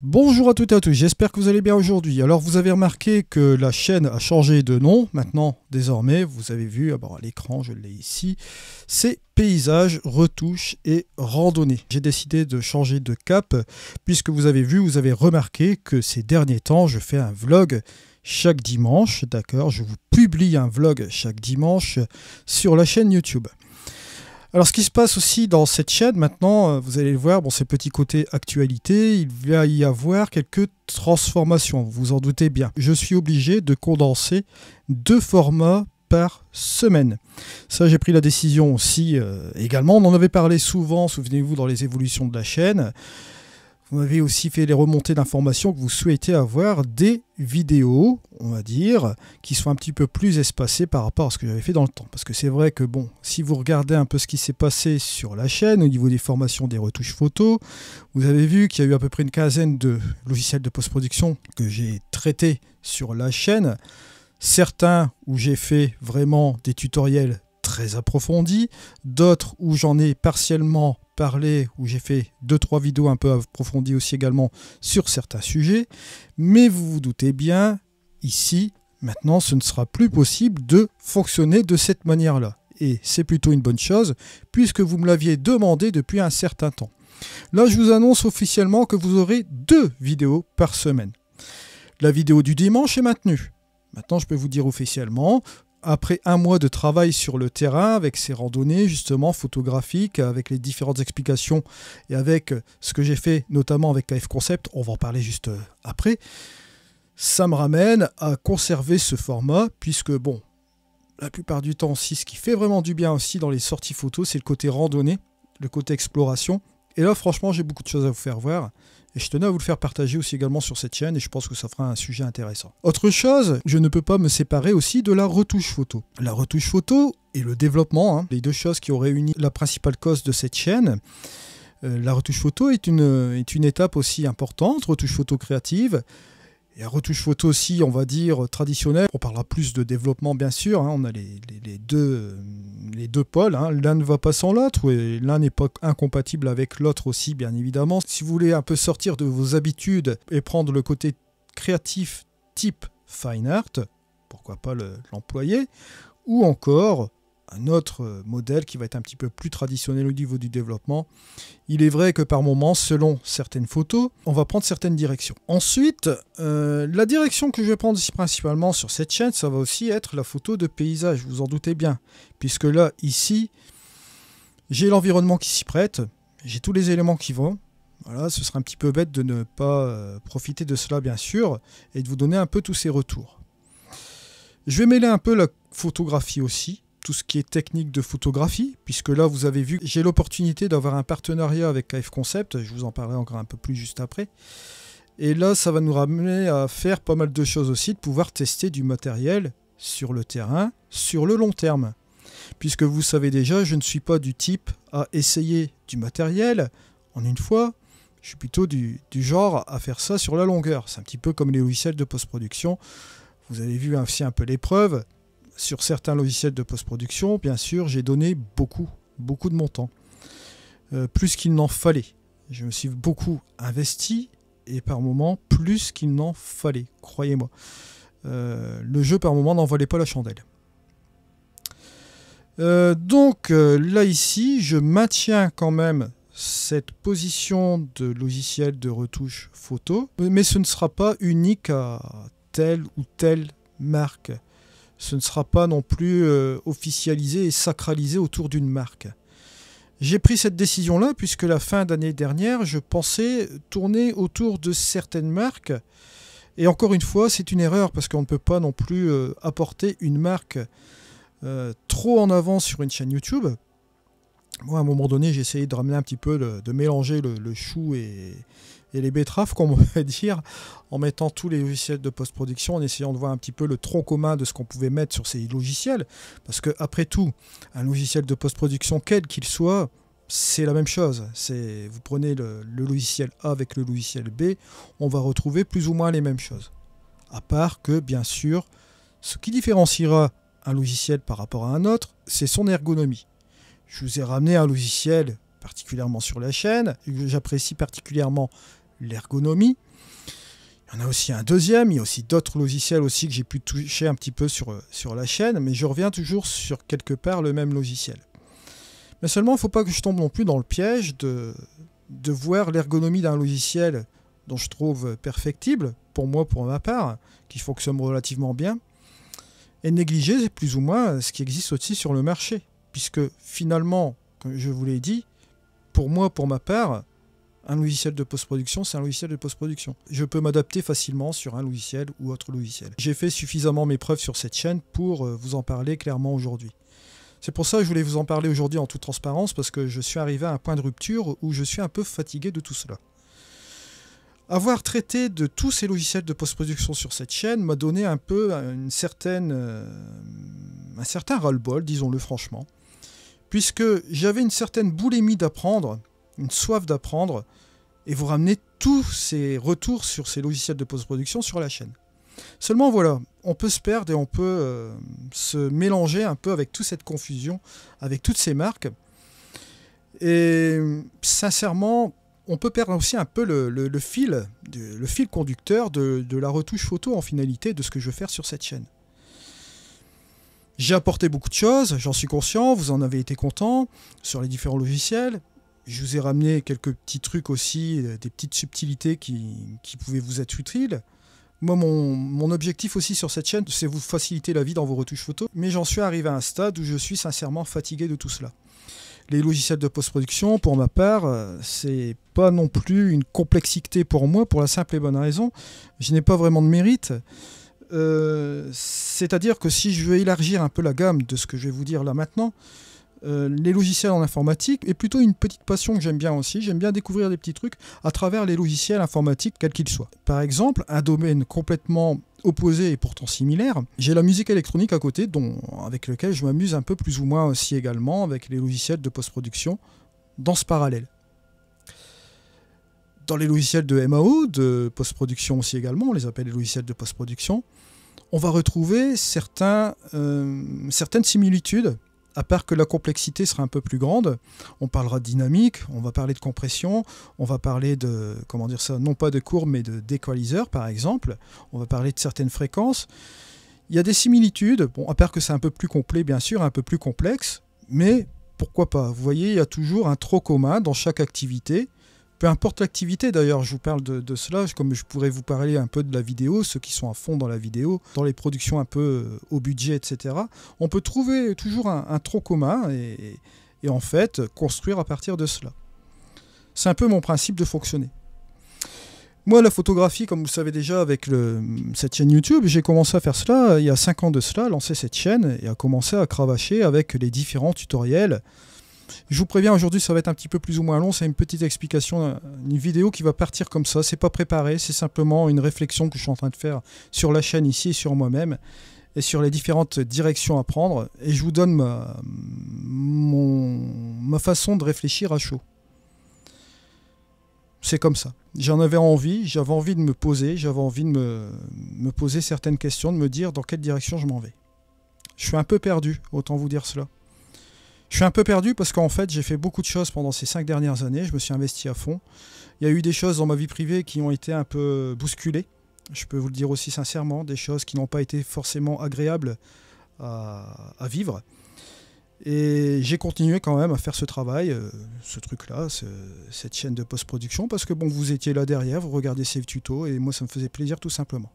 Bonjour à toutes et à tous, j'espère que vous allez bien aujourd'hui. Alors vous avez remarqué que la chaîne a changé de nom, maintenant désormais, vous avez vu ah à l'écran, je l'ai ici, c'est paysages, retouches et randonnées. J'ai décidé de changer de cap puisque vous avez vu, vous avez remarqué que ces derniers temps je fais un vlog chaque dimanche, d'accord, je vous publie un vlog chaque dimanche sur la chaîne YouTube. Alors, ce qui se passe aussi dans cette chaîne maintenant, euh, vous allez le voir, bon, ces petits côtés actualité, il va y avoir quelques transformations, vous vous en doutez bien. Je suis obligé de condenser deux formats par semaine. Ça, j'ai pris la décision aussi euh, également. On en avait parlé souvent, souvenez-vous, dans les évolutions de la chaîne. Vous m'avez aussi fait les remontées d'informations que vous souhaitez avoir des vidéos, on va dire, qui soient un petit peu plus espacées par rapport à ce que j'avais fait dans le temps. Parce que c'est vrai que, bon, si vous regardez un peu ce qui s'est passé sur la chaîne au niveau des formations des retouches photos, vous avez vu qu'il y a eu à peu près une quinzaine de logiciels de post-production que j'ai traités sur la chaîne certains où j'ai fait vraiment des tutoriels très approfondie, d'autres où j'en ai partiellement parlé, où j'ai fait deux trois vidéos un peu approfondies aussi également sur certains sujets, mais vous vous doutez bien, ici, maintenant, ce ne sera plus possible de fonctionner de cette manière-là. Et c'est plutôt une bonne chose, puisque vous me l'aviez demandé depuis un certain temps. Là, je vous annonce officiellement que vous aurez deux vidéos par semaine. La vidéo du dimanche est maintenue. Maintenant, je peux vous dire officiellement, après un mois de travail sur le terrain, avec ces randonnées justement photographiques, avec les différentes explications et avec ce que j'ai fait notamment avec KF Concept, on va en parler juste euh, après, ça me ramène à conserver ce format, puisque bon, la plupart du temps aussi, ce qui fait vraiment du bien aussi dans les sorties photos, c'est le côté randonnée, le côté exploration. Et là, franchement, j'ai beaucoup de choses à vous faire voir. Et je tenais à vous le faire partager aussi également sur cette chaîne et je pense que ça fera un sujet intéressant. Autre chose, je ne peux pas me séparer aussi de la retouche photo. La retouche photo et le développement, hein, les deux choses qui ont réuni la principale cause de cette chaîne. Euh, la retouche photo est une, est une étape aussi importante, retouche photo créative. Et la retouche photo aussi, on va dire, traditionnelle. On parlera plus de développement, bien sûr. Hein. On a les, les, deux les deux pôles. Hein. L'un ne va pas sans l'autre, et l'un n'est pas incompatible avec l'autre aussi, bien évidemment. Si vous voulez un peu sortir de vos habitudes et prendre le côté créatif type fine art, pourquoi pas l'employer, ou encore un autre euh, modèle qui va être un petit peu plus traditionnel au niveau du développement. Il est vrai que par moment, selon certaines photos, on va prendre certaines directions. Ensuite, euh, la direction que je vais prendre ici principalement sur cette chaîne, ça va aussi être la photo de paysage, vous en doutez bien, puisque là, ici, j'ai l'environnement qui s'y prête, j'ai tous les éléments qui vont. Voilà, ce serait un petit peu bête de ne pas euh, profiter de cela, bien sûr, et de vous donner un peu tous ces retours. Je vais mêler un peu la photographie aussi, tout ce qui est technique de photographie, puisque là, vous avez vu, j'ai l'opportunité d'avoir un partenariat avec KF Concept, je vous en parlerai encore un peu plus juste après. Et là, ça va nous ramener à faire pas mal de choses aussi, de pouvoir tester du matériel sur le terrain, sur le long terme. Puisque vous savez déjà, je ne suis pas du type à essayer du matériel en une fois, je suis plutôt du, du genre à faire ça sur la longueur. C'est un petit peu comme les logiciels de post-production. Vous avez vu ainsi un peu l'épreuve sur certains logiciels de post-production, bien sûr, j'ai donné beaucoup, beaucoup de mon temps. Euh, plus qu'il n'en fallait. Je me suis beaucoup investi et par moment plus qu'il n'en fallait, croyez-moi. Euh, le jeu par moment n'en valait pas la chandelle. Euh, donc là ici, je maintiens quand même cette position de logiciel de retouche photo, mais ce ne sera pas unique à telle ou telle marque ce ne sera pas non plus euh, officialisé et sacralisé autour d'une marque. J'ai pris cette décision-là puisque la fin d'année dernière, je pensais tourner autour de certaines marques. Et encore une fois, c'est une erreur parce qu'on ne peut pas non plus euh, apporter une marque euh, trop en avant sur une chaîne YouTube. Moi, à un moment donné, j'ai essayé de ramener un petit peu, de mélanger le chou et, et les betteraves, comme on va dire, en mettant tous les logiciels de post-production, en essayant de voir un petit peu le tronc commun de ce qu'on pouvait mettre sur ces logiciels. Parce que, après tout, un logiciel de post-production, quel qu'il soit, c'est la même chose. C'est vous prenez le, le, logiciel A avec le logiciel B, on va retrouver plus ou moins les mêmes choses. À part que, bien sûr, ce qui différenciera un logiciel par rapport à un autre, c'est son ergonomie. Je vous ai ramené un logiciel particulièrement sur la chaîne, j'apprécie particulièrement l'ergonomie. Il y en a aussi un deuxième, il y a aussi d'autres logiciels aussi que j'ai pu toucher un petit peu sur, sur la chaîne, mais je reviens toujours sur quelque part le même logiciel. Mais seulement, il ne faut pas que je tombe non plus dans le piège de, de voir l'ergonomie d'un logiciel dont je trouve perfectible, pour moi, pour ma part, qui fonctionne relativement bien, et négliger plus ou moins ce qui existe aussi sur le marché. Puisque finalement, comme je vous l'ai dit, pour moi, pour ma part, un logiciel de post-production, c'est un logiciel de post-production. Je peux m'adapter facilement sur un logiciel ou autre logiciel. J'ai fait suffisamment mes preuves sur cette chaîne pour euh, vous en parler clairement aujourd'hui. C'est pour ça que je voulais vous en parler aujourd'hui en toute transparence, parce que je suis arrivé à un point de rupture où je suis un peu fatigué de tout cela. Avoir traité de tous ces logiciels de post-production sur cette chaîne m'a donné un peu euh, une certaine, euh, un certain ras-le-bol, disons-le franchement, puisque j'avais une certaine boulimie d'apprendre une soif d'apprendre et vous ramener tous ces retours sur ces logiciels de post-production sur la chaîne. Seulement voilà, on peut se perdre et on peut euh, se mélanger un peu avec toute cette confusion, avec toutes ces marques. Et sincèrement, on peut perdre aussi un peu le, fil, le fil conducteur de, de, la retouche photo en finalité de ce que je veux faire sur cette chaîne. J'ai apporté beaucoup de choses, j'en suis conscient, vous en avez été content sur les différents logiciels, je vous ai ramené quelques petits trucs aussi, euh, des petites subtilités qui, qui pouvaient vous être utiles. Moi, mon, objectif aussi sur cette chaîne, c'est vous faciliter la vie dans vos retouches photos. mais j'en suis arrivé à un stade où je suis sincèrement fatigué de tout cela. Les logiciels de post-production, pour ma part, euh, c'est pas non plus une complexité pour moi, pour la simple et bonne raison, je n'ai pas vraiment de mérite. Euh, c'est-à-dire que si je veux élargir un peu la gamme de ce que je vais vous dire là maintenant, euh, les logiciels en informatique est plutôt une petite passion que j'aime bien aussi. J'aime bien découvrir des petits trucs à travers les logiciels informatiques, quels qu'ils soient. Par exemple, un domaine complètement opposé et pourtant similaire, j'ai la musique électronique à côté, dont, avec lequel je m'amuse un peu plus ou moins aussi également, avec les logiciels de post-production, dans ce parallèle dans les logiciels de MAO, de post-production aussi également, on les appelle les logiciels de post-production, on va retrouver certains, euh, certaines similitudes à part que la complexité sera un peu plus grande. On parlera de dynamique, on va parler de compression, on va parler de, comment dire ça, non pas de courbe, mais d'équaliseur, par exemple. On va parler de certaines fréquences. Il y a des similitudes, bon, à part que c'est un peu plus complet, bien sûr, un peu plus complexe, mais pourquoi pas Vous voyez, il y a toujours un trop commun dans chaque activité peu importe l'activité d'ailleurs, je vous parle de, cela, comme je pourrais vous parler un peu de la vidéo, ceux qui sont à fond dans la vidéo, dans les productions un peu euh, au budget, etc. On peut trouver toujours un, trop commun et, en fait construire à partir de cela. C'est un peu mon principe de fonctionner. Moi, la photographie, comme vous le savez déjà, avec le, cette chaîne YouTube, j'ai commencé à faire cela euh, il y a 5 ans de cela, lancer cette chaîne et à commencer à cravacher avec les différents tutoriels je vous préviens, aujourd'hui ça va être un petit peu plus ou moins long, c'est une petite explication, euh, une vidéo qui va partir comme ça, c'est pas préparé, c'est simplement une réflexion que je suis en train de faire sur la chaîne ici sur moi-même et sur les différentes directions à prendre et je vous donne ma, façon de réfléchir à chaud. C'est comme ça. J'en avais envie, j'avais envie de me poser, j'avais envie de me poser certaines questions, de me dire dans quelle direction je m'en vais. Je suis un peu perdu, autant vous dire cela. Je suis un peu perdu parce qu'en fait, j'ai fait beaucoup de choses pendant ces cinq dernières années. Je me suis investi à fond. Il y a eu des choses dans ma vie privée qui ont été un peu bousculées. Je peux vous le dire aussi sincèrement, des choses qui n'ont pas été forcément agréables à, vivre. Et j'ai continué quand même à faire ce travail, euh, ce truc-là, cette chaîne de post-production, parce que bon, vous étiez là derrière, vous regardez ces tutos, et moi ça me faisait plaisir tout simplement.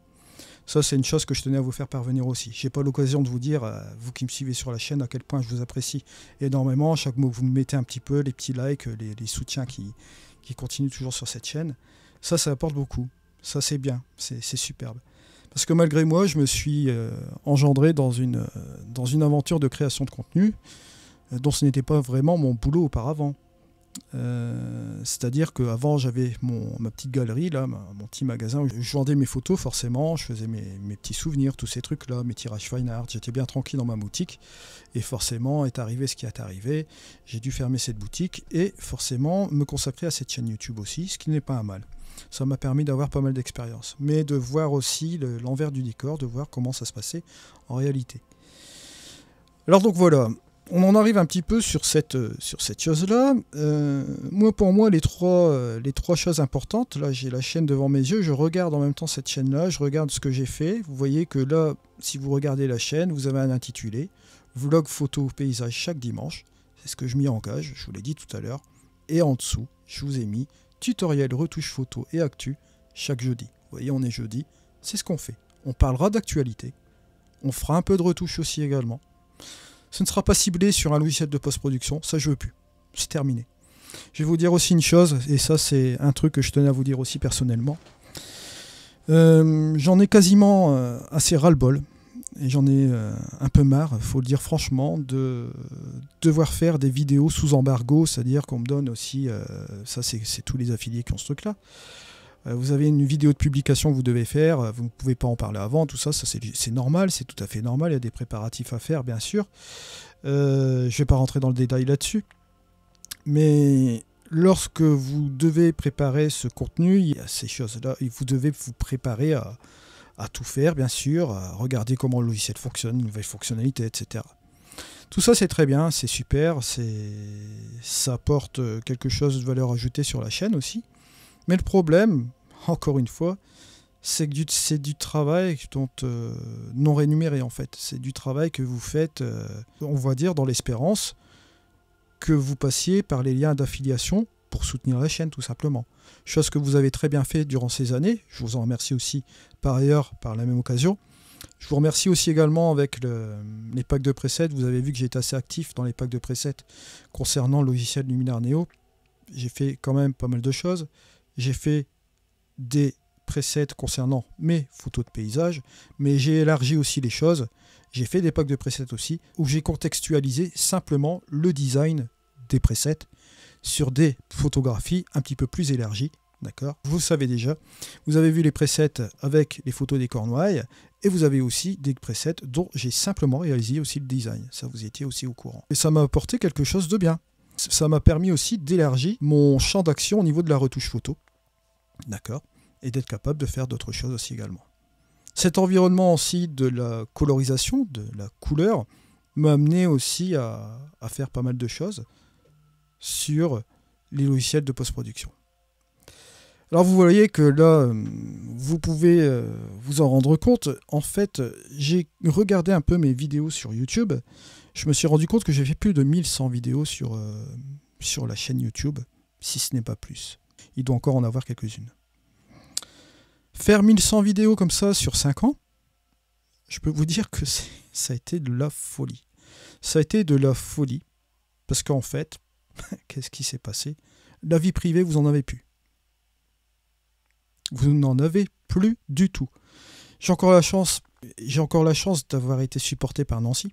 Ça, c'est une chose que je tenais à vous faire parvenir aussi. Je n'ai pas l'occasion de vous dire, euh, vous qui me suivez sur la chaîne, à quel point je vous apprécie énormément. Chaque mot que vous me mettez un petit peu, les petits likes, les, soutiens qui, continuent toujours sur cette chaîne. Ça, ça apporte beaucoup. Ça, c'est bien. C'est superbe. Parce que malgré moi, je me suis euh, engendré dans une, euh, dans une aventure de création de contenu dont ce n'était pas vraiment mon boulot auparavant. Euh, c'est-à-dire qu'avant, j'avais mon, ma petite galerie, là, mon petit magasin où je vendais mes photos, forcément. Je faisais mes, petits souvenirs, tous ces trucs-là, mes tirages fine art. J'étais bien tranquille dans ma boutique. Et forcément, est arrivé ce qui est arrivé. J'ai dû fermer cette boutique et forcément me consacrer à cette chaîne YouTube aussi, ce qui n'est pas un mal. Ça m'a permis d'avoir pas mal d'expérience, mais de voir aussi l'envers du décor, de voir comment ça se passait en réalité. Alors donc voilà, on en arrive un petit peu sur cette, euh, sur cette chose-là. Euh, moi, pour moi, les trois, euh, les trois choses importantes, là, j'ai la chaîne devant mes yeux, je regarde en même temps cette chaîne-là, je regarde ce que j'ai fait. Vous voyez que là, si vous regardez la chaîne, vous avez un intitulé Vlog photo paysage chaque dimanche. C'est ce que je m'y engage, je vous l'ai dit tout à l'heure. Et en dessous, je vous ai mis tutoriel retouche photo et actu chaque jeudi. Vous voyez, on est jeudi, c'est ce qu'on fait. On parlera d'actualité. On fera un peu de retouche aussi également. Ce ne sera pas ciblé sur un logiciel de post-production, ça je veux plus. C'est terminé. Je vais vous dire aussi une chose, et ça c'est un truc que je tenais à vous dire aussi personnellement. Euh, j'en ai quasiment euh, assez ras-le-bol, et j'en ai euh, un peu marre, faut le dire franchement, de devoir faire des vidéos sous embargo, c'est-à-dire qu'on me donne aussi, ça c'est tous les affiliés qui ont ce truc-là, euh, vous avez une vidéo de publication que vous devez faire, euh, vous ne pouvez pas en parler avant, tout ça, ça c'est normal, c'est tout à fait normal, il y a des préparatifs à faire, bien sûr. Euh, je ne vais pas rentrer dans le détail là-dessus. Mais lorsque vous devez préparer ce contenu, il y a ces choses-là, vous devez vous préparer à, à, tout faire, bien sûr, à regarder comment le logiciel fonctionne, nouvelles fonctionnalités, etc. Tout ça, c'est très bien, c'est super, ça apporte quelque chose de valeur ajoutée sur la chaîne aussi. Mais le problème, encore une fois, c'est que c'est du travail euh, non rémunéré en fait. C'est du travail que vous faites, euh, on va dire, dans l'espérance que vous passiez par les liens d'affiliation pour soutenir la chaîne tout simplement. Chose que vous avez très bien fait durant ces années. Je vous en remercie aussi par ailleurs par la même occasion. Je vous remercie aussi également avec les packs de presets. Vous avez vu que j'ai été assez actif dans les packs de presets concernant le logiciel Luminar Neo. J'ai fait quand même pas mal de choses j'ai fait des presets concernant mes photos de paysage, mais j'ai élargi aussi les choses. J'ai fait des packs de presets aussi, où j'ai contextualisé simplement le design des presets sur des photographies un petit peu plus élargies. D'accord Vous savez déjà, vous avez vu les presets avec les photos des cornouailles et vous avez aussi des presets dont j'ai simplement réalisé aussi le design. Ça, vous étiez aussi au courant. Et ça m'a apporté quelque chose de bien. Ça m'a permis aussi d'élargir mon champ d'action au niveau de la retouche photo. D'accord Et d'être capable de faire d'autres choses aussi également. Cet environnement aussi de la colorisation, de la couleur, m'a amené aussi à, faire pas mal de choses sur les logiciels de post-production. Alors vous voyez que là, vous pouvez euh, vous en rendre compte. En fait, j'ai regardé un peu mes vidéos sur YouTube. Je me suis rendu compte que j'ai fait plus de 1100 vidéos sur, euh, sur la chaîne YouTube, si ce n'est pas plus il doit encore en avoir quelques-unes. Faire 1100 vidéos comme ça sur 5 ans, je peux vous dire que ça a été de la folie. Ça a été de la folie. Parce qu'en fait, qu'est-ce qui s'est passé La vie privée, vous en avez plus. Vous n'en avez plus du tout. J'ai encore la chance, j'ai encore la chance d'avoir été supporté par Nancy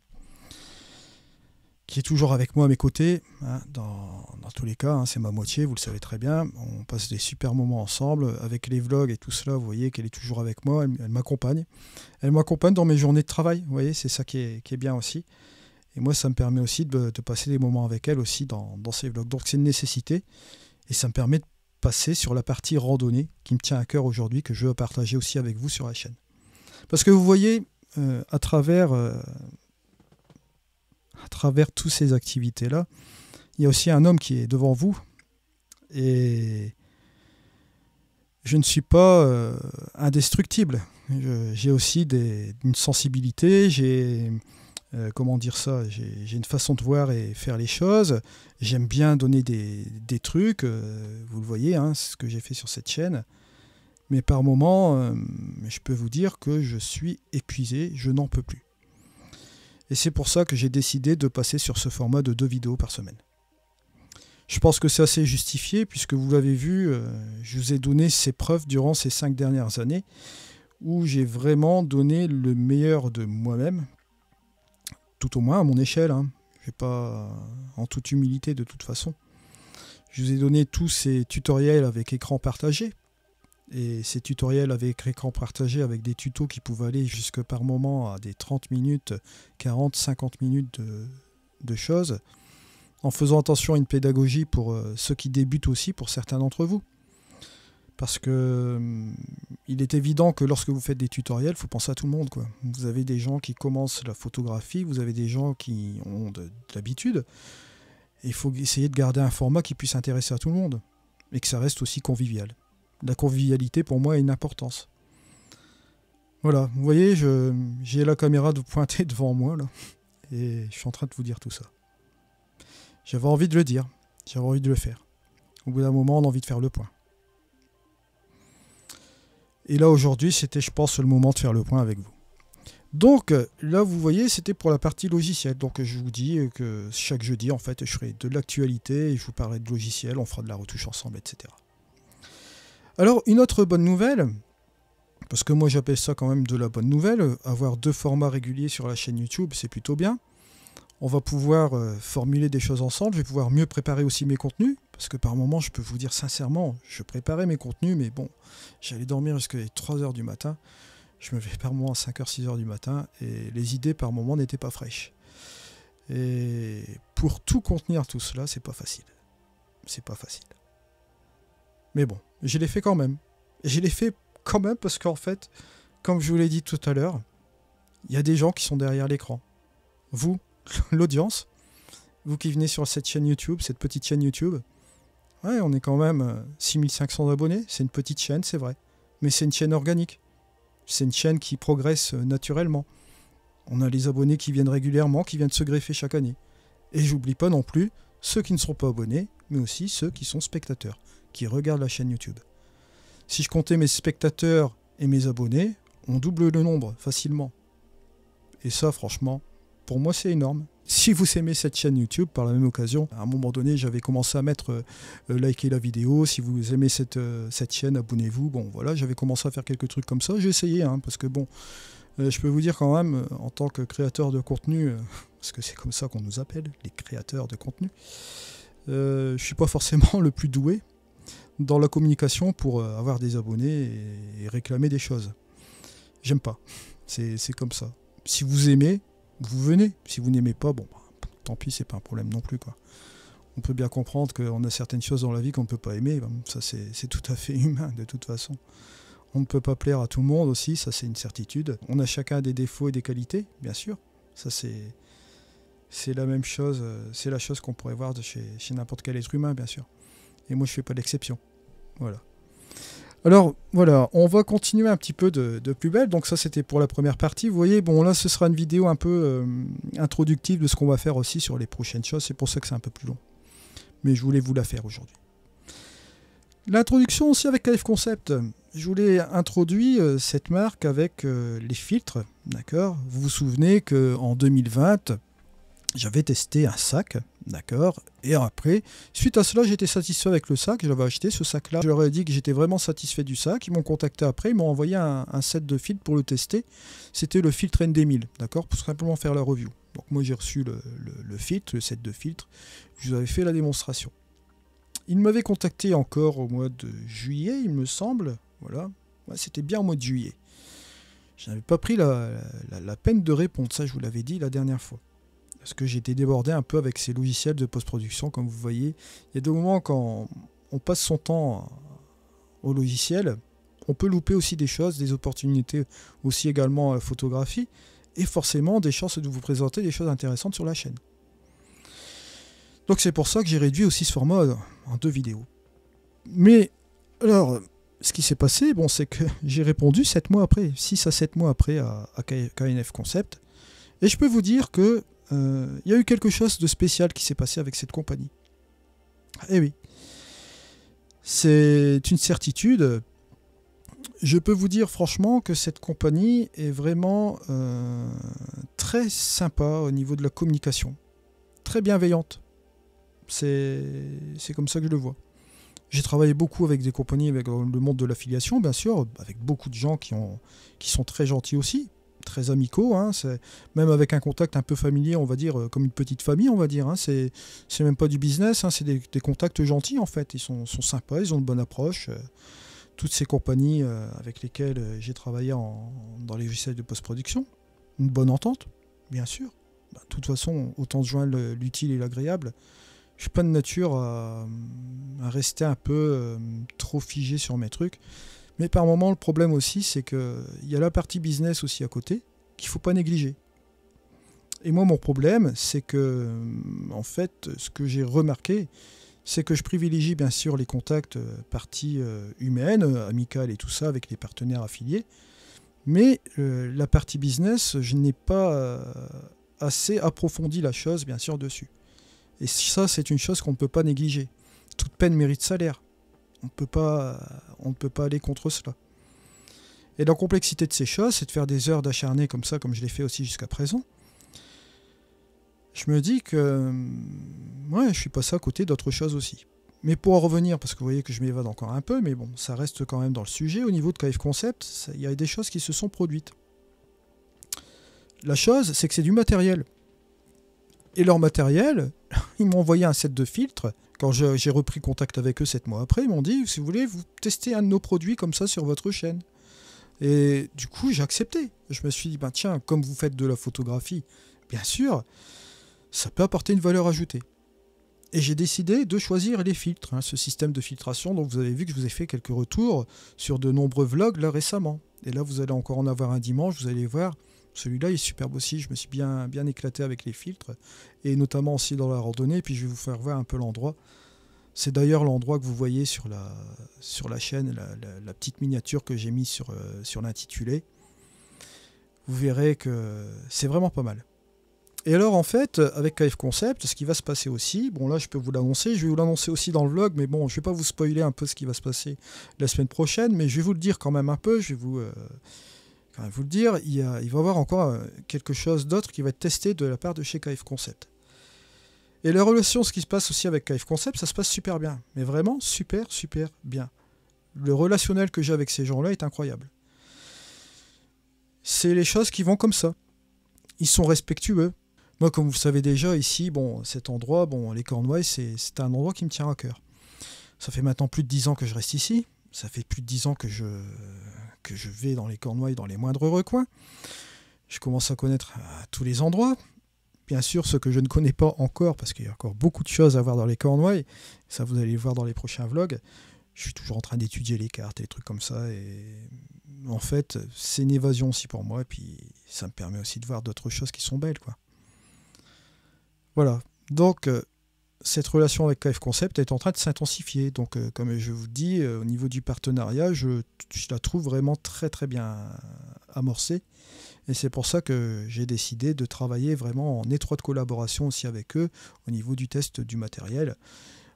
qui est toujours avec moi à mes côtés. Hein, dans, tous les cas, hein, c'est ma moitié, vous le savez très bien. On passe des super moments ensemble. Avec les vlogs et tout cela, vous voyez qu'elle est toujours avec moi, elle, m'accompagne. Elle m'accompagne dans mes journées de travail, vous voyez, c'est ça qui est, bien aussi. Et moi, ça me permet aussi de, passer des moments avec elle aussi dans, dans ces vlogs. Donc c'est une nécessité. Et ça me permet de passer sur la partie randonnée qui me tient à cœur aujourd'hui, que je veux partager aussi avec vous sur la chaîne. Parce que vous voyez, euh, à travers euh, à travers toutes ces activités-là, il y a aussi un homme qui est devant vous. Et je ne suis pas euh, indestructible. J'ai aussi une sensibilité, j'ai euh, comment dire ça, j'ai une façon de voir et faire les choses. J'aime bien donner des, trucs, euh, vous le voyez, hein, ce que j'ai fait sur cette chaîne. Mais par moments, je peux vous dire que je suis épuisé, je n'en peux plus et c'est pour ça que j'ai décidé de passer sur ce format de deux vidéos par semaine. Je pense que c'est assez justifié puisque vous l'avez vu, euh, je vous ai donné ces preuves durant ces cinq dernières années où j'ai vraiment donné le meilleur de moi-même, tout au moins à mon échelle. Je hein. Je vais pas en toute humilité de toute façon. Je vous ai donné tous ces tutoriels avec écran partagé et ces tutoriels avec écran partagé, avec des tutos qui pouvaient aller jusque par moment à des 30 minutes, 40, 50 minutes de, choses, en faisant attention à une pédagogie pour euh, ceux qui débutent aussi, pour certains d'entre vous. Parce que hum, il est évident que lorsque vous faites des tutoriels, il faut penser à tout le monde. Quoi. Vous avez des gens qui commencent la photographie, vous avez des gens qui ont de, de l'habitude. Il faut essayer de garder un format qui puisse intéresser à tout le monde et que ça reste aussi convivial la convivialité pour moi a une importance. Voilà, vous voyez, j'ai la caméra de pointer devant moi là, et je suis en train de vous dire tout ça. J'avais envie de le dire, j'avais envie de le faire. Au bout d'un moment, on a envie de faire le point. Et là aujourd'hui, c'était, je pense, le moment de faire le point avec vous. Donc là, vous voyez, c'était pour la partie logicielle. Donc je vous dis que chaque jeudi, en fait, je ferai de l'actualité, je vous parlerai de logiciel, on fera de la retouche ensemble, etc. Alors, une autre bonne nouvelle, parce que moi j'appelle ça quand même de la bonne nouvelle, avoir deux formats réguliers sur la chaîne YouTube, c'est plutôt bien. On va pouvoir euh, formuler des choses ensemble, je vais pouvoir mieux préparer aussi mes contenus, parce que par moment je peux vous dire sincèrement, je préparais mes contenus, mais bon, j'allais dormir jusqu'à 3h du matin, je me fais par moment à 5h, 6h du matin, et les idées par moment n'étaient pas fraîches. Et pour tout contenir tout cela, c'est pas facile. C'est pas facile. Mais bon, je l'ai fait quand même. je l'ai fait quand même parce qu'en fait, comme je vous l'ai dit tout à l'heure, il y a des gens qui sont derrière l'écran. Vous, l'audience, vous qui venez sur cette chaîne YouTube, cette petite chaîne YouTube, ouais, on est quand même 6500 euh, abonnés, c'est une petite chaîne, c'est vrai, mais c'est une chaîne organique. C'est une chaîne qui progresse euh, naturellement. On a les abonnés qui viennent régulièrement, qui viennent se greffer chaque année. Et j'oublie pas non plus ceux qui ne sont pas abonnés, mais aussi ceux qui sont spectateurs qui regardent la chaîne YouTube. Si je comptais mes spectateurs et mes abonnés, on double le nombre facilement. Et ça, franchement, pour moi, c'est énorme. Si vous aimez cette chaîne YouTube, par la même occasion, à un moment donné, j'avais commencé à mettre like euh, liker la vidéo. Si vous aimez cette, euh, cette chaîne, abonnez-vous. Bon, voilà, j'avais commencé à faire quelques trucs comme ça. J'ai essayé, hein, parce que bon, euh, je peux vous dire quand même, en tant que créateur de contenu, parce que c'est comme ça qu'on nous appelle, les créateurs de contenu, je ne suis pas forcément le plus doué, dans la communication pour euh, avoir des abonnés et, réclamer des choses. J'aime pas. C'est comme ça. Si vous aimez, vous venez. Si vous n'aimez pas, bon, bah, tant pis, c'est pas un problème non plus. Quoi. On peut bien comprendre qu'on a certaines choses dans la vie qu'on ne peut pas aimer. Ça, c'est tout à fait humain, de toute façon. On ne peut pas plaire à tout le monde aussi, ça, c'est une certitude. On a chacun des défauts et des qualités, bien sûr. Ça, c'est c'est la même chose, euh, c'est la chose qu'on pourrait voir chez, chez n'importe quel être humain, bien sûr. Et moi, je ne fais pas l'exception. Voilà. Alors voilà, on va continuer un petit peu de, plus belle. Donc ça c'était pour la première partie. Vous voyez, bon là ce sera une vidéo un peu euh, introductive de ce qu'on va faire aussi sur les prochaines choses. C'est pour ça que c'est un peu plus long. Mais je voulais vous la faire aujourd'hui. L'introduction aussi avec kf Concept. Je voulais introduire introduit euh, cette marque avec euh, les filtres. D'accord Vous vous souvenez qu'en 2020, j'avais testé un sac, d'accord Et après, suite à cela, j'étais satisfait avec le sac, j'avais acheté ce sac-là. Je leur ai dit que j'étais vraiment satisfait du sac. Ils m'ont contacté après, ils m'ont envoyé un, set de filtres pour le tester. C'était le filtre ND1000, d'accord Pour simplement faire la review. Donc moi, j'ai reçu le, filtre, le set de filtres. Je vous avais fait la démonstration. Ils m'avaient contacté encore au mois de juillet, il me semble. Voilà, c'était bien au mois de juillet. Je n'avais pas pris la peine de répondre, ça je vous l'avais dit la dernière fois parce que j'ai été débordé un peu avec ces logiciels de post-production, comme vous voyez. Il y a des moments quand on passe son temps euh, au logiciel, on peut louper aussi des choses, des opportunités aussi également à la photographie, et forcément des chances de vous présenter des choses intéressantes sur la chaîne. Donc c'est pour ça que j'ai réduit aussi ce format euh, en deux vidéos. Mais alors, ce qui s'est passé, bon, c'est que j'ai répondu 7 mois après, 6 à 7 mois après à KNF Concept, et je peux vous dire que il euh, y a eu quelque chose de spécial qui s'est passé avec cette compagnie. Eh oui, c'est une certitude. Je peux vous dire franchement que cette compagnie est vraiment euh, très sympa au niveau de la communication, très bienveillante. C'est comme ça que je le vois. J'ai travaillé beaucoup avec des compagnies, avec le monde de l'affiliation, bien sûr, avec beaucoup de gens qui sont très gentils aussi, très amicaux. Hein, même avec un contact un peu familier, on va dire, euh, comme une petite famille, on va dire. Hein, c'est même pas du business, hein, c'est des, contacts gentils en fait. Ils sont, sympas, ils ont une bonne approche. Euh, toutes ces compagnies euh, avec lesquelles j'ai travaillé dans les logiciels de post-production, une bonne entente, bien sûr. Bah, de toute façon, autant se joindre l'utile et l'agréable. Je suis pas de nature à, rester un peu trop figé sur mes trucs. Mais par moment, le problème aussi, c'est qu'il y a la partie business aussi à côté qu'il ne faut pas négliger. Et moi, mon problème, c'est que, euh, en fait, ce que j'ai remarqué, c'est que je privilégie bien sûr les contacts euh, partie euh, humaine, amicale et tout ça, avec les partenaires affiliés. Mais la partie business, je n'ai pas assez approfondi la chose, bien sûr, dessus. Et ça, c'est une chose qu'on ne peut pas négliger. Toute peine mérite salaire on peut pas, euh, on ne peut pas aller contre cela. Et la complexité de ces choses, c'est de faire des heures d'acharné comme ça, comme je l'ai fait aussi jusqu'à présent. Je me dis que euh, ouais, je suis passé à côté d'autres choses aussi. Mais pour en revenir, parce que vous voyez que je m'évade encore un peu, mais bon, ça reste quand même dans le sujet. Au niveau de Cave Concept, il y a des choses qui se sont produites. La chose, c'est que c'est du matériel. Et leur matériel, ils m'ont envoyé un set de filtres quand j'ai repris contact avec eux sept mois après, ils m'ont dit, si vous voulez, vous testez un de nos produits comme ça sur votre chaîne. Et du coup, j'ai accepté. Je me suis dit, ben tiens, comme vous faites de la photographie, bien sûr, ça peut apporter une valeur ajoutée. Et j'ai décidé de choisir les filtres, hein, ce système de filtration dont vous avez vu que je vous ai fait quelques retours sur de nombreux vlogs là récemment. Et là, vous allez encore en avoir un dimanche, vous allez voir, celui-là est superbe aussi, je me suis bien, bien éclaté avec les filtres, et notamment aussi dans la randonnée, puis je vais vous faire voir un peu l'endroit. C'est d'ailleurs l'endroit que vous voyez sur la, sur la chaîne, la, petite miniature que j'ai mise sur, euh, sur l'intitulé. Vous verrez que c'est vraiment pas mal. Et alors en fait, avec KF Concept, ce qui va se passer aussi, bon là je peux vous l'annoncer, je vais vous l'annoncer aussi dans le vlog, mais bon, je vais pas vous spoiler un peu ce qui va se passer la semaine prochaine, mais je vais vous le dire quand même un peu, je vais vous... Euh, quand vous le dire, il, va y avoir encore euh, quelque chose d'autre qui va être testé de la part de chez KF Concept. Et la relation, ce qui se passe aussi avec KF Concept, ça se passe super bien. Mais vraiment super, super bien. Le relationnel que j'ai avec ces gens-là est incroyable. C'est les choses qui vont comme ça. Ils sont respectueux. Moi, comme vous le savez déjà, ici, bon, cet endroit, bon, les Cornouailles, c'est un endroit qui me tient à cœur. Ça fait maintenant plus de dix ans que je reste ici. Ça fait plus de dix ans que je, que je vais dans les Cornouailles, dans les moindres recoins. Je commence à connaître euh, tous les endroits. Bien sûr, ce que je ne connais pas encore, parce qu'il y a encore beaucoup de choses à voir dans les Cornouailles, ça vous allez le voir dans les prochains vlogs, je suis toujours en train d'étudier les cartes et les trucs comme ça. Et en fait, c'est une évasion aussi pour moi. Et puis, ça me permet aussi de voir d'autres choses qui sont belles, quoi. Voilà. Donc, euh, cette relation avec KF Concept est en train de s'intensifier. Donc, euh, comme je vous dis, euh, au niveau du partenariat, je, la trouve vraiment très très bien amorcée. Et c'est pour ça que j'ai décidé de travailler vraiment en étroite collaboration aussi avec eux au niveau du test du matériel.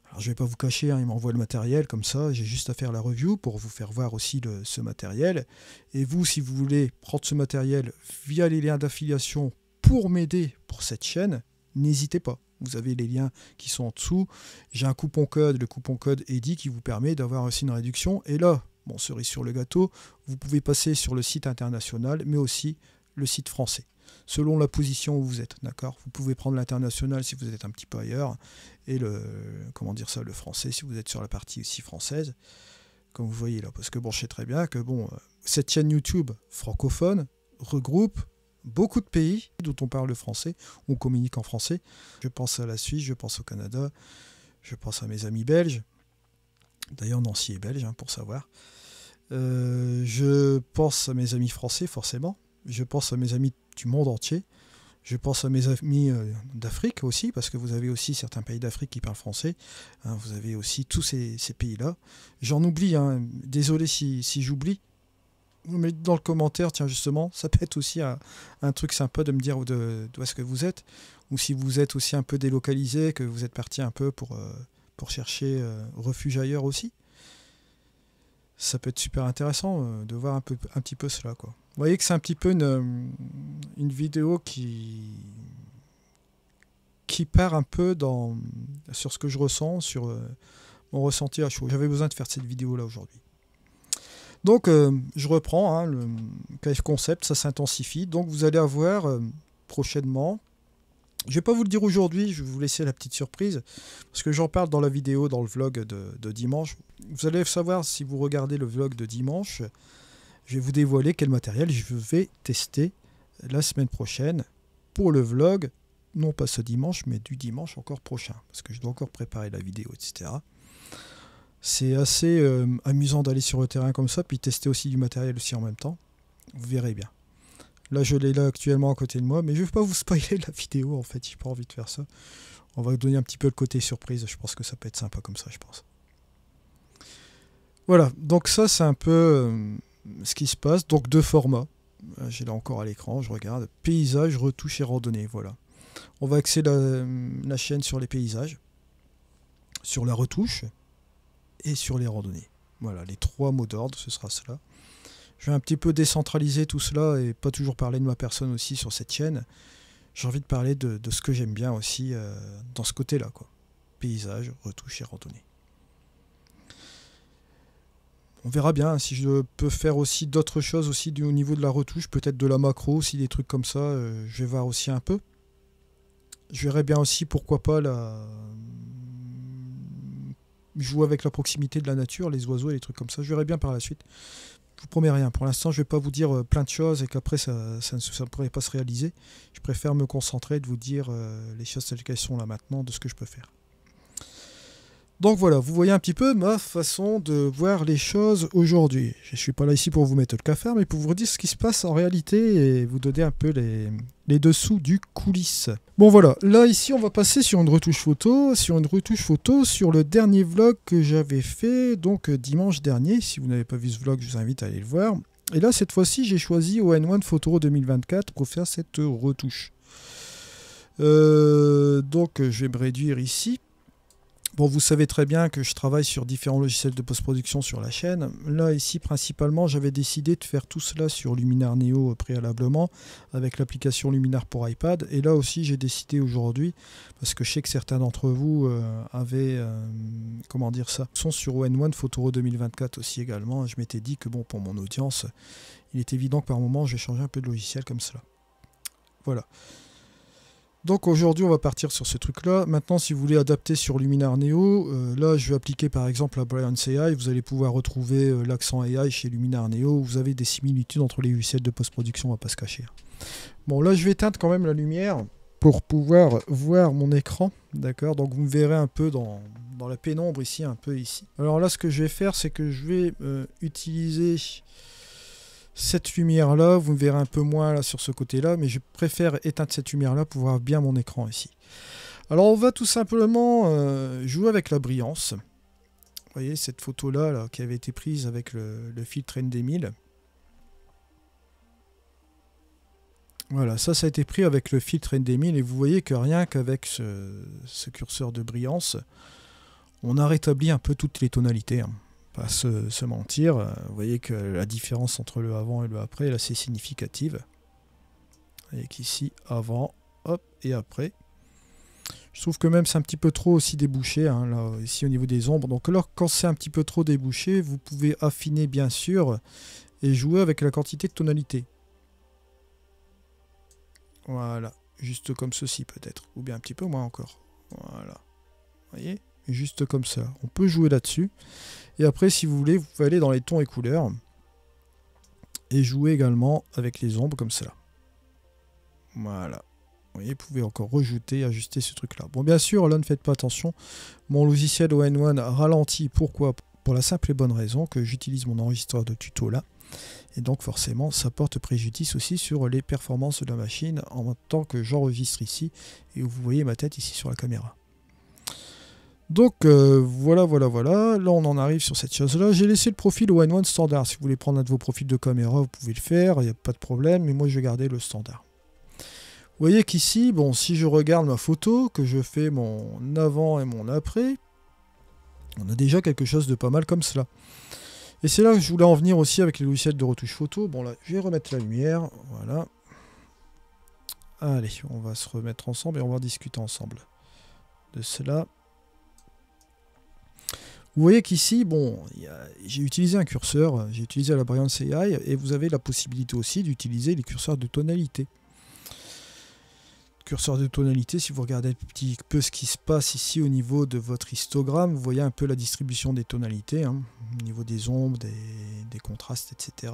Alors, je ne vais pas vous cacher, hein, ils m'envoient le matériel comme ça, j'ai juste à faire la review pour vous faire voir aussi ce matériel. Et vous, si vous voulez prendre ce matériel via les liens d'affiliation pour m'aider pour cette chaîne, n'hésitez pas. Vous avez les liens qui sont en dessous. J'ai un coupon code, le coupon code EDI, qui vous permet d'avoir aussi une réduction. Et là, bon, cerise sur le gâteau, vous pouvez passer sur le site international, mais aussi le site français selon la position où vous êtes, d'accord Vous pouvez prendre l'international si vous êtes un petit peu ailleurs, et le, comment dire ça, le français si vous êtes sur la partie aussi française, comme vous voyez là, parce que bon, je sais très bien que bon, cette chaîne YouTube francophone regroupe beaucoup de pays dont on parle le français, on communique en français. Je pense à la Suisse, je pense au Canada, je pense à mes amis belges. D'ailleurs, Nancy est belge, hein, pour savoir. Euh, je pense à mes amis français, forcément. Je pense à mes amis du monde entier. Je pense à mes amis euh, d'Afrique aussi, parce que vous avez aussi certains pays d'Afrique qui parlent français. Hein. vous avez aussi tous ces, pays-là. J'en oublie, hein. désolé si j'oublie, mais dans le commentaire, tiens, justement, ça peut être aussi un, truc sympa de me dire d'où est-ce que vous êtes, ou si vous êtes aussi un peu délocalisé, que vous êtes parti un peu pour, euh, pour chercher euh, refuge ailleurs aussi. Ça peut être super intéressant euh, de voir un, peu, un petit peu cela. Quoi. Vous voyez que c'est un petit peu une, vidéo qui, qui part un peu dans, sur ce que je ressens, sur mon ressenti. à ah, chaud J'avais besoin de faire cette vidéo-là aujourd'hui. Donc, euh, je reprends, hein, le KF Concept, ça s'intensifie. Donc, vous allez avoir euh, prochainement, je ne vais pas vous le dire aujourd'hui, je vais vous laisser la petite surprise, parce que j'en parle dans la vidéo, dans le vlog de, de, dimanche. Vous allez savoir si vous regardez le vlog de dimanche, je vais vous dévoiler quel matériel je vais tester la semaine prochaine pour le vlog, non pas ce dimanche, mais du dimanche encore prochain, parce que je dois encore préparer la vidéo, etc. C'est assez euh, amusant d'aller sur le terrain comme ça, puis tester aussi du matériel aussi en même temps. Vous verrez bien. Là, je l'ai là actuellement à côté de moi, mais je ne vais pas vous spoiler la vidéo en fait, j'ai pas envie de faire ça. On va vous donner un petit peu le côté surprise, je pense que ça peut être sympa comme ça, je pense. Voilà, donc ça c'est un peu euh, ce qui se passe. Donc deux formats. Euh, j'ai là encore à l'écran, je regarde. Paysage, retouche et randonnée, voilà. On va axer la chaîne sur les paysages, sur la retouche, et sur les randonnées. Voilà, les trois mots d'ordre, ce sera cela. Je vais un petit peu décentraliser tout cela et pas toujours parler de ma personne aussi sur cette chaîne. J'ai envie de parler de, ce que j'aime bien aussi euh, dans ce côté-là, quoi. Paysage, retouche et randonnée. On verra bien si je peux faire aussi d'autres choses aussi au niveau de la retouche, peut-être de la macro aussi, des trucs comme ça, euh, je vais voir aussi un peu. Je verrai bien aussi pourquoi pas la, joue avec la proximité de la nature, les oiseaux et les trucs comme ça. Je verrai bien par la suite. Je vous promets rien. Pour l'instant, je ne vais pas vous dire euh, plein de choses et qu'après, ça, ça, ne pourrait pas se réaliser. Je préfère me concentrer de vous dire euh, les choses telles qu'elles sont là maintenant, de ce que je peux faire. Donc voilà, vous voyez un petit peu ma façon de voir les choses aujourd'hui. Je ne suis pas là ici pour vous mettre le cafard, mais pour vous dire ce qui se passe en réalité et vous donner un peu les, dessous du coulisse. Bon voilà, là ici on va passer sur une retouche photo, sur une retouche photo sur le dernier vlog que j'avais fait donc euh, dimanche dernier. Si vous n'avez pas vu ce vlog, je vous invite à aller le voir. Et là cette fois-ci j'ai choisi ON1 Photo 2024 pour faire cette retouche. Euh, donc je vais me réduire ici Bon, vous savez très bien que je travaille sur différents logiciels de post-production sur la chaîne. Là, ici, principalement, j'avais décidé de faire tout cela sur Luminar Neo euh, préalablement avec l'application Luminar pour iPad. Et là aussi, j'ai décidé aujourd'hui, parce que je sais que certains d'entre vous euh, avaient, euh, comment dire ça, sont sur ON1 Photoro 2024 aussi également. Je m'étais dit que, bon, pour mon audience, il est évident que par moment, je vais changer un peu de logiciel comme cela. Voilà. Donc aujourd'hui, on va partir sur ce truc-là. Maintenant, si vous voulez adapter sur Luminar Neo, euh, là, je vais appliquer par exemple la Brian's AI. Vous allez pouvoir retrouver euh, l'accent AI chez Luminar Neo. Vous avez des similitudes entre les logiciels de post-production, on va pas se cacher. Bon, là, je vais éteindre quand même la lumière pour pouvoir voir mon écran. D'accord Donc vous me verrez un peu dans, la pénombre ici, un peu ici. Alors là, ce que je vais faire, c'est que je vais euh, utiliser cette lumière là, vous me verrez un peu moins sur ce côté là, mais je préfère éteindre cette lumière là pour voir bien mon écran ici. Alors on va tout simplement euh, jouer avec la brillance. Vous voyez cette photo là, là qui avait été prise avec le, filtre ND1000. Voilà, ça, ça a été pris avec le filtre ND1000 et vous voyez que rien qu'avec ce, curseur de brillance, on a rétabli un peu toutes les tonalités. Hein pas se, mentir, euh, vous voyez que la différence entre le avant et le après est assez significative. Et qu'ici, avant, hop, et après. Je trouve que même c'est un petit peu trop aussi débouché, hein, là, ici au niveau des ombres. Donc alors, quand c'est un petit peu trop débouché, vous pouvez affiner bien sûr et jouer avec la quantité de tonalité. Voilà, juste comme ceci peut-être, ou bien un petit peu moins encore. Voilà, vous voyez, juste comme ça. On peut jouer là-dessus. Et après, si vous voulez, vous pouvez aller dans les tons et couleurs et jouer également avec les ombres comme cela. Voilà. Vous voyez, vous pouvez encore rejouter, ajuster ce truc-là. Bon, bien sûr, là, ne faites pas attention. Mon logiciel ON1 ralentit. Pourquoi Pour la simple et bonne raison que j'utilise mon enregistreur de tuto là. Et donc, forcément, ça porte préjudice aussi sur les performances de la machine en tant que j'enregistre ici. Et vous voyez ma tête ici sur la caméra. Donc euh, voilà, voilà, voilà. Là, on en arrive sur cette chose-là. J'ai laissé le profil One One standard. Si vous voulez prendre un de vos profils de caméra, vous pouvez le faire, il n'y a pas de problème. Mais moi, je vais garder le standard. Vous voyez qu'ici, bon, si je regarde ma photo, que je fais mon avant et mon après, on a déjà quelque chose de pas mal comme cela. Et c'est là que je voulais en venir aussi avec les logiciels de retouche photo. Bon là, je vais remettre la lumière, voilà. Allez, on va se remettre ensemble et on va discuter ensemble de cela. Vous voyez qu'ici, bon, j'ai utilisé un curseur, j'ai utilisé la Brilliance AI, et vous avez la possibilité aussi d'utiliser les curseurs de tonalité. Curseur de tonalité, si vous regardez un petit peu ce qui se passe ici au niveau de votre histogramme, vous voyez un peu la distribution des tonalités, hein, au niveau des ombres, des contrastes, etc.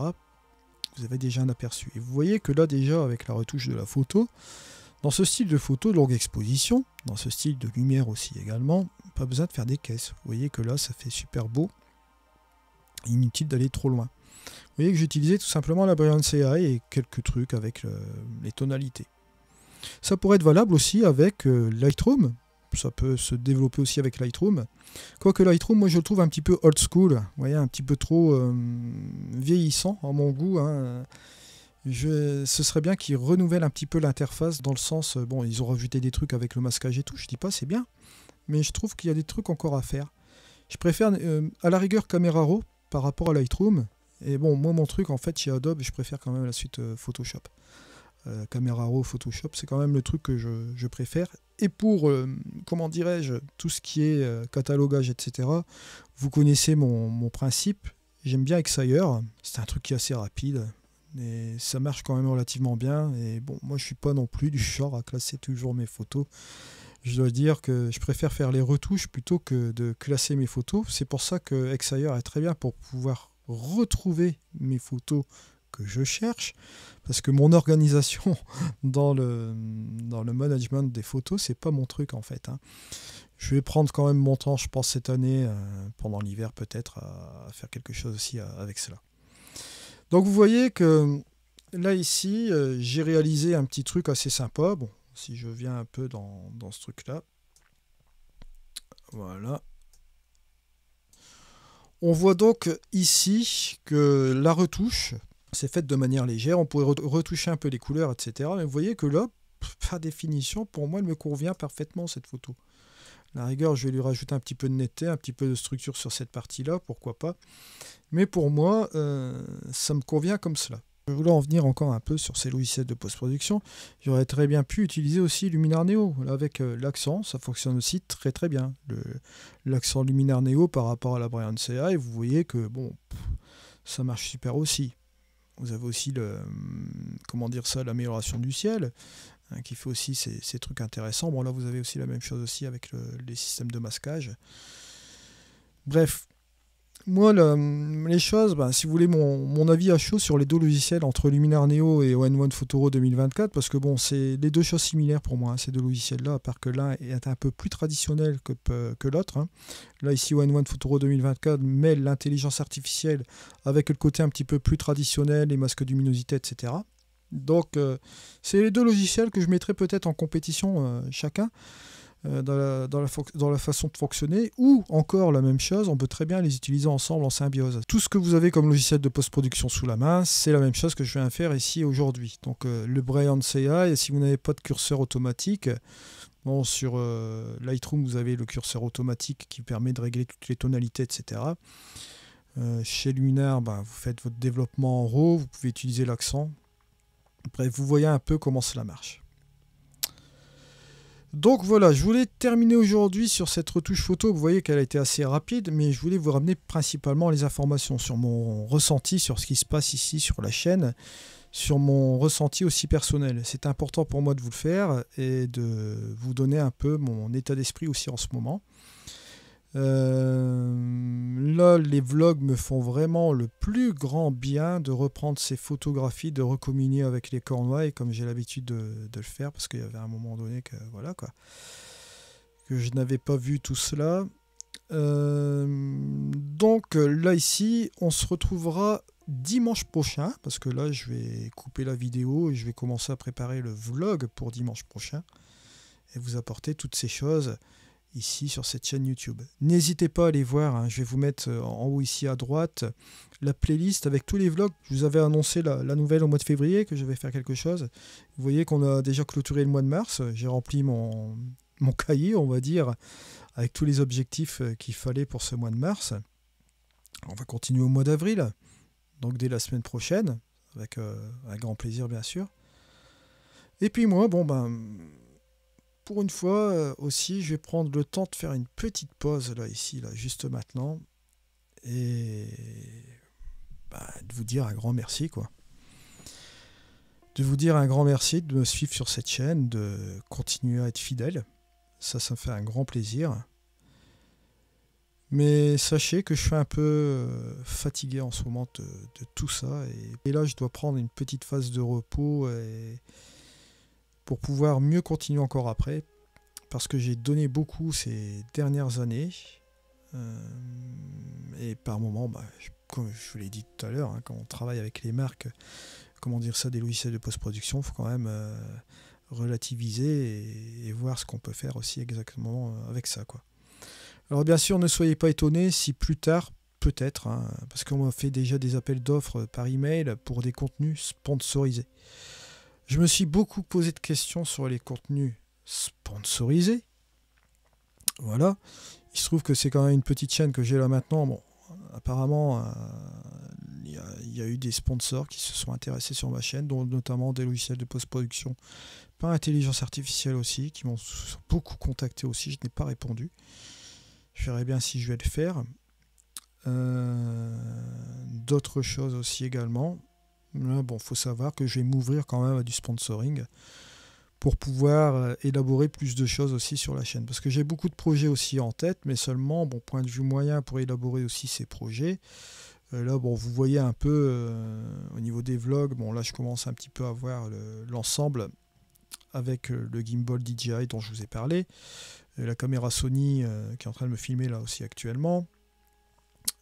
Vous avez déjà un aperçu. Et vous voyez que là déjà, avec la retouche de la photo, dans ce style de photo de longue exposition, dans ce style de lumière aussi également, pas besoin de faire des caisses. Vous voyez que là, ça fait super beau. Inutile d'aller trop loin. Vous voyez que j'utilisais tout simplement la brillance AI et quelques trucs avec les tonalités. Ça pourrait être valable aussi avec euh, Lightroom. Ça peut se développer aussi avec Lightroom. Quoique Lightroom, moi je le trouve un petit peu old school, vous voyez, un petit peu trop euh, vieillissant à mon goût. Hein ce serait bien qu'ils renouvellent un petit peu l'interface dans le sens, euh, bon, ils ont rajouté des trucs avec le masquage et tout, je dis pas c'est bien, mais je trouve qu'il y a des trucs encore à faire. Je préfère euh, à la rigueur Camera Raw par rapport à Lightroom, et bon, moi mon truc en fait chez Adobe, je préfère quand même la suite euh, Photoshop. Camera Raw, Photoshop, c'est quand même le truc que je, préfère. Et pour, comment dirais-je, tout ce qui est catalogage, etc., vous connaissez mon, mon principe. J'aime bien Exire, c'est un truc qui est assez rapide et ça marche quand même relativement bien. Et bon, moi, je suis pas non plus du genre à classer toujours mes photos. Je dois dire que je préfère faire les retouches plutôt que de classer mes photos. C'est pour ça que Exire est très bien pour pouvoir retrouver mes photos que je cherche. Parce que mon organisation dans le, dans le management des photos, c'est pas mon truc en fait. Hein. Je vais prendre quand même mon temps, je pense, cette année, euh, pendant l'hiver peut-être, à faire quelque chose aussi euh, avec cela. Donc vous voyez que là ici, euh, j'ai réalisé un petit truc assez sympa. Bon, si je viens un peu dans, dans ce truc-là. Voilà. On voit donc ici que la retouche, c'est faite de manière légère. On pourrait retoucher un peu les couleurs, etc. Mais vous voyez que là, par définition, pour moi, elle me convient parfaitement cette photo la rigueur, je vais lui rajouter un petit peu de netteté, un petit peu de structure sur cette partie-là, pourquoi pas. Mais pour moi, euh, ça me convient comme cela. Je voulais en venir encore un peu sur ces logiciels de post-production. J'aurais très bien pu utiliser aussi Luminar Neo. avec euh, l'accent, ça fonctionne aussi très très bien. L'accent Luminar Neo par rapport à la Brian CA, et vous voyez que bon, ça marche super aussi. Vous avez aussi le, hum, comment dire ça, l'amélioration du ciel. Hein, qui fait aussi ces, trucs intéressants. Bon, là, vous avez aussi la même chose aussi avec les systèmes de masquage. Bref, moi, les choses, ben, si vous voulez mon, avis à chaud sur les deux logiciels entre Luminar Neo et ON1 Photoro 2024, parce que bon, c'est les deux choses similaires pour moi, hein, ces deux logiciels-là, à part que l'un est un peu plus traditionnel que, l'autre. Hein. Là, ici, ON1 Photoro 2024 mêle l'intelligence artificielle avec le côté un petit peu plus traditionnel, les masques de luminosité, etc. Donc, euh, c'est les deux logiciels que je mettrai peut-être en compétition euh, chacun euh, dans, la, dans, la façon de fonctionner. Ou encore la même chose, on peut très bien les utiliser ensemble en symbiose. Tout ce que vous avez comme logiciel de post-production sous la main, c'est la même chose que je viens faire ici aujourd'hui. Donc, le Brayon CI, si vous n'avez pas de curseur automatique, Bon, sur Lightroom, vous avez le curseur automatique qui permet de régler toutes les tonalités, etc. chez Luminar, ben, vous faites votre développement en RAW, vous pouvez utiliser l'accent, Bref, vous voyez un peu comment cela marche. Donc voilà, je voulais terminer aujourd'hui sur cette retouche photo. Vous voyez qu'elle a été assez rapide, mais je voulais vous ramener principalement les informations sur mon ressenti, sur ce qui se passe ici sur la chaîne, sur mon ressenti aussi personnel. C'est important pour moi de vous le faire et de vous donner un peu mon état d'esprit aussi en ce moment. Euh, là, les vlogs me font vraiment le plus grand bien de reprendre ces photographies, de recommunier avec les Cornouailles, comme j'ai l'habitude de, le faire, parce qu'il y avait un moment donné que, voilà, quoi, que je n'avais pas vu tout cela. Euh, donc là ici, on se retrouvera dimanche prochain, parce que là je vais couper la vidéo et je vais commencer à préparer le vlog pour dimanche prochain et vous apporter toutes ces choses ici sur cette chaîne YouTube. N'hésitez pas à aller voir, hein, je vais vous mettre euh, en haut ici à droite la playlist avec tous les vlogs. Je vous avais annoncé la, nouvelle au mois de février que je vais faire quelque chose. Vous voyez qu'on a déjà clôturé le mois de mars, j'ai rempli mon, mon cahier, on va dire, avec tous les objectifs euh, qu'il fallait pour ce mois de mars. On va continuer au mois d'avril, donc dès la semaine prochaine, avec euh, un grand plaisir bien sûr. Et puis moi, bon ben pour une fois euh, aussi, je vais prendre le temps de faire une petite pause là, ici, là, juste maintenant, et bah, de vous dire un grand merci, quoi. De vous dire un grand merci de me suivre sur cette chaîne, de continuer à être fidèle. Ça, ça me fait un grand plaisir. Mais sachez que je suis un peu euh, fatigué en ce moment de, tout ça. Et, et, là, je dois prendre une petite phase de repos et, pour pouvoir mieux continuer encore après, parce que j'ai donné beaucoup ces dernières années, euh, et par moments, bah, comme je vous l'ai dit tout à l'heure, hein, quand on travaille avec les marques, comment dire ça, des logiciels de post-production, il faut quand même euh, relativiser et, voir ce qu'on peut faire aussi exactement euh, avec ça. Quoi. Alors bien sûr, ne soyez pas étonnés si plus tard, peut-être, hein, parce qu'on m'a fait déjà des appels d'offres par email pour des contenus sponsorisés. Je me suis beaucoup posé de questions sur les contenus sponsorisés. Voilà. Il se trouve que c'est quand même une petite chaîne que j'ai là maintenant. Bon, apparemment, euh, il y, a eu des sponsors qui se sont intéressés sur ma chaîne, dont notamment des logiciels de post-production par intelligence artificielle aussi, qui m'ont beaucoup contacté aussi. Je n'ai pas répondu. Je verrai bien si je vais le faire. Euh, d'autres choses aussi également. Là, bon, faut savoir que je vais m'ouvrir quand même à du sponsoring pour pouvoir euh, élaborer plus de choses aussi sur la chaîne. Parce que j'ai beaucoup de projets aussi en tête, mais seulement, bon, point de vue moyen pour élaborer aussi ces projets. Euh, là, bon, vous voyez un peu euh, au niveau des vlogs, bon, là, je commence un petit peu à voir l'ensemble avec le gimbal DJI dont je vous ai parlé, la caméra Sony qui est en train de me filmer là aussi actuellement.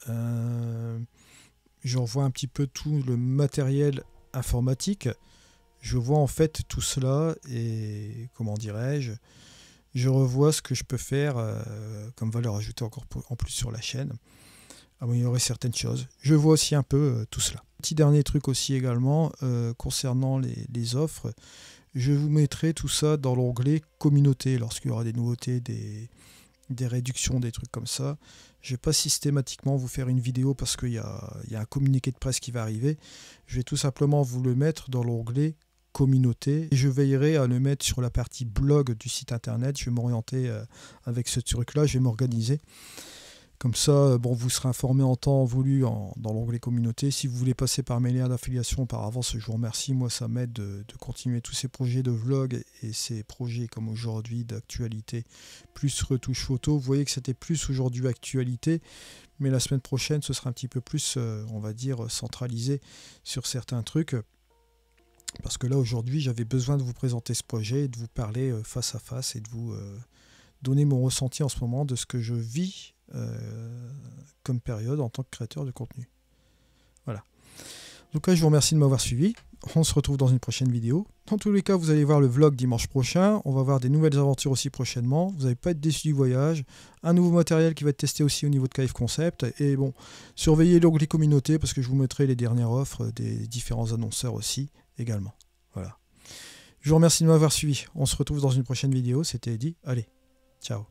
Euh, je revois un petit peu tout le matériel informatique. Je vois en fait tout cela et comment dirais-je, je revois ce que je peux faire euh, comme valeur ajoutée encore en plus sur la chaîne, améliorer certaines choses. Je vois aussi un peu euh, tout cela. Petit dernier truc aussi également euh, concernant les, les, offres, je vous mettrai tout ça dans l'onglet communauté lorsqu'il y aura des nouveautés, des, des réductions, des trucs comme ça. Je vais pas systématiquement vous faire une vidéo parce qu'il y a, y a un communiqué de presse qui va arriver. Je vais tout simplement vous le mettre dans l'onglet communauté. Et je veillerai à le mettre sur la partie blog du site internet. Je vais m'orienter euh, avec ce truc-là, je vais m'organiser. Comme ça, euh, bon, vous serez informé en temps voulu dans l'onglet communauté. Si vous voulez passer par mes liens d'affiliation par avance, je vous remercie. Moi, ça m'aide de, continuer tous ces projets de vlog et ces projets comme aujourd'hui d'actualité, plus retouche photo. Vous voyez que c'était plus aujourd'hui actualité, mais la semaine prochaine, ce sera un petit peu plus, euh, on va dire, centralisé sur certains trucs. Parce que là, aujourd'hui, j'avais besoin de vous présenter ce projet et de vous parler euh, face à face et de vous donner mon ressenti en ce moment de ce que je vis euh, comme période en tant que créateur de contenu. Voilà. tout cas je vous remercie de m'avoir suivi. On se retrouve dans une prochaine vidéo. Dans tous les cas, vous allez voir le vlog dimanche prochain. On va voir des nouvelles aventures aussi prochainement. Vous n'allez pas être déçu du voyage. Un nouveau matériel qui va être testé aussi au niveau de KF Concept. Et bon, surveillez l'onglet communauté parce que je vous mettrai les dernières offres des différents annonceurs aussi également. Voilà. Je vous remercie de m'avoir suivi. On se retrouve dans une prochaine vidéo. C'était Eddy. Allez, ciao.